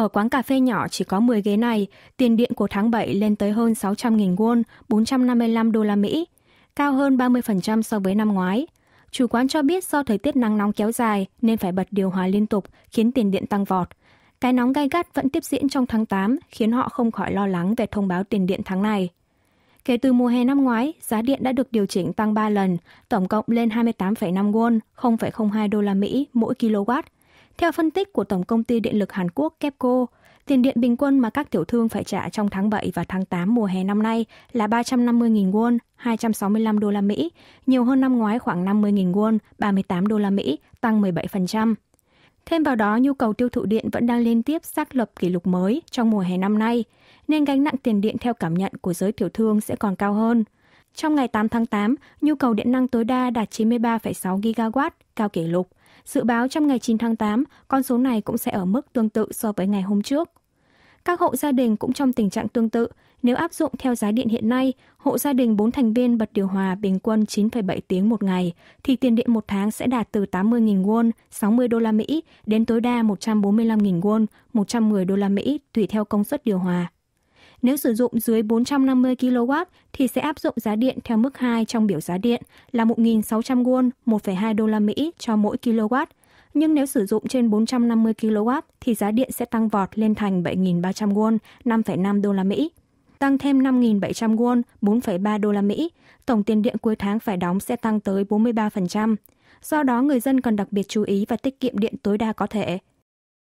Ở quán cà phê nhỏ chỉ có 10 ghế này, tiền điện của tháng 7 lên tới hơn 600.000 won, 455 đô la Mỹ, cao hơn 30% so với năm ngoái. Chủ quán cho biết do thời tiết nắng nóng kéo dài nên phải bật điều hòa liên tục khiến tiền điện tăng vọt. Cái nóng gay gắt vẫn tiếp diễn trong tháng 8 khiến họ không khỏi lo lắng về thông báo tiền điện tháng này. Kể từ mùa hè năm ngoái, giá điện đã được điều chỉnh tăng 3 lần, tổng cộng lên 28,5 won, 0,02 đô la Mỹ mỗi kilowatt. Theo phân tích của Tổng công ty Điện lực Hàn Quốc KEPCO, tiền điện bình quân mà các tiểu thương phải trả trong tháng 7 và tháng 8 mùa hè năm nay là 350.000 won, 265 đô la Mỹ, nhiều hơn năm ngoái khoảng 50.000 won, 38 đô la Mỹ, tăng 17%. Thêm vào đó, nhu cầu tiêu thụ điện vẫn đang liên tiếp xác lập kỷ lục mới trong mùa hè năm nay, nên gánh nặng tiền điện theo cảm nhận của giới tiểu thương sẽ còn cao hơn – trong ngày 8 tháng 8, nhu cầu điện năng tối đa đạt 93,6 gigawatt cao kỷ lục. Dự báo trong ngày 9 tháng 8, con số này cũng sẽ ở mức tương tự so với ngày hôm trước. Các hộ gia đình cũng trong tình trạng tương tự, nếu áp dụng theo giá điện hiện nay, hộ gia đình 4 thành viên bật điều hòa bình quân 9,7 tiếng một ngày, thì tiền điện một tháng sẽ đạt từ 80.000 won, 60 đô la Mỹ, đến tối đa 145.000 won, 110 đô la Mỹ, tùy theo công suất điều hòa. Nếu sử dụng dưới 450 kW thì sẽ áp dụng giá điện theo mức 2 trong biểu giá điện là 1.600 won, 1,2 đô la Mỹ cho mỗi kW. Nhưng nếu sử dụng trên 450 kW thì giá điện sẽ tăng vọt lên thành 7.300 won, 5,5 đô la Mỹ tăng thêm 5.700 won, 4,3 đô la Mỹ, tổng tiền điện cuối tháng phải đóng sẽ tăng tới 43%. Do đó, người dân cần đặc biệt chú ý và tiết kiệm điện tối đa có thể.